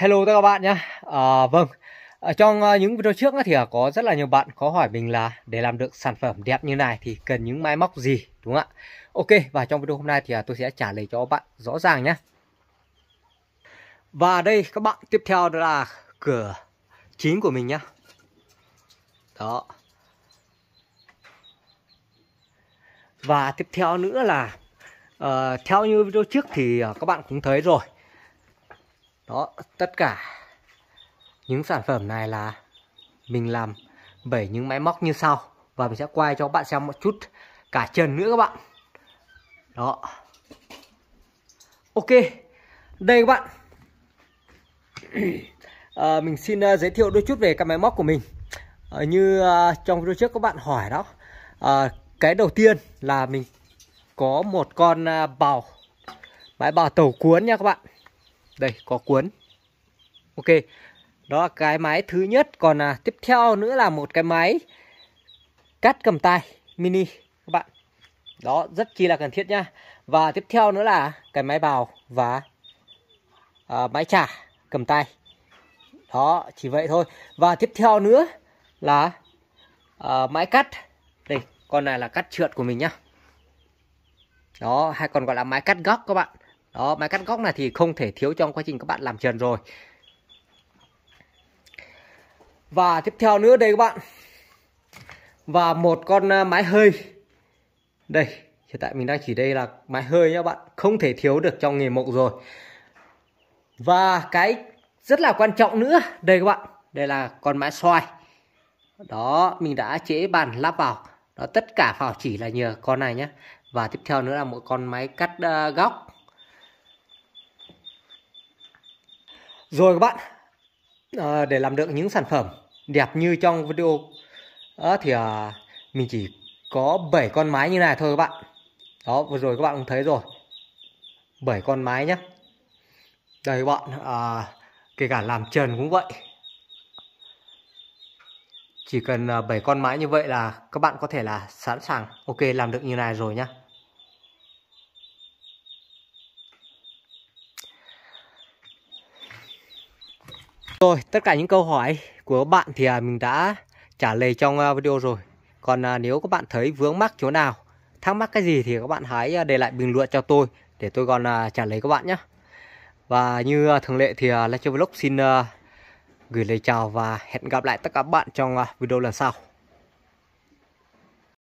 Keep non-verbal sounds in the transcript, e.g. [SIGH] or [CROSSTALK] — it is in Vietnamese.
Hello tất cả các bạn nhé. À, ờ, vâng, ở trong ờ, những video trước thì ờ, có rất là nhiều bạn có hỏi mình là để làm được sản phẩm đẹp như này thì cần những máy móc gì đúng không ạ? Ok và trong video hôm nay thì tôi sẽ trả lời cho bạn rõ ràng nhé. Và đây các bạn tiếp theo đó là cửa chính của mình nhé. Đó. Và tiếp theo nữa là uh, theo như video trước thì các bạn cũng thấy rồi đó tất cả những sản phẩm này là mình làm bởi những máy móc như sau và mình sẽ quay cho các bạn xem một chút cả trần nữa các bạn đó ok đây các bạn [CLEARS THROAT] à, mình xin uh, giới thiệu đôi chút về các máy móc của mình à, như uh, trong video trước các bạn hỏi đó à, cái đầu tiên là mình có một con uh, bào máy bào tàu cuốn nha các bạn đây có cuốn Ok Đó là cái máy thứ nhất Còn à, tiếp theo nữa là một cái máy Cắt cầm tay mini các bạn Đó rất chi là cần thiết nhá Và tiếp theo nữa là cái máy bào và à, máy trả cầm tay Đó chỉ vậy thôi Và tiếp theo nữa là à, máy cắt Đây con này là cắt trượt của mình nhá Đó hay còn gọi là máy cắt góc các bạn đó máy cắt góc này thì không thể thiếu trong quá trình các bạn làm trần rồi và tiếp theo nữa đây các bạn và một con à, máy hơi đây hiện tại mình đang chỉ đây là máy hơi nhá bạn không thể thiếu được trong nghề mộc rồi và cái rất là quan trọng nữa đây các bạn đây là con máy xoay đó mình đã chế bàn lắp vào đó tất cả vào chỉ là nhờ con này nhé và tiếp theo nữa là một con máy cắt uh, góc Rồi các bạn, à, để làm được những sản phẩm đẹp như trong video à, thì à, mình chỉ có 7 con mái như này thôi các bạn. Đó, vừa rồi các bạn cũng thấy rồi. 7 con mái nhé. Đây các bạn, à, kể cả làm trần cũng vậy. Chỉ cần 7 con mái như vậy là các bạn có thể là sẵn sàng ok làm được như này rồi nhá. Rồi, tất cả những câu hỏi của các bạn thì à, mình đã trả lời trong à, video rồi. Còn à, nếu các bạn thấy vướng mắc chỗ nào, thắc mắc cái gì thì các bạn hãy để lại bình luận cho tôi để tôi còn trả lời các bạn nhé. Và như thường lệ thì Lecture Vlog xin gửi lời chào và hẹn gặp lại tất cả các bạn trong video lần sau.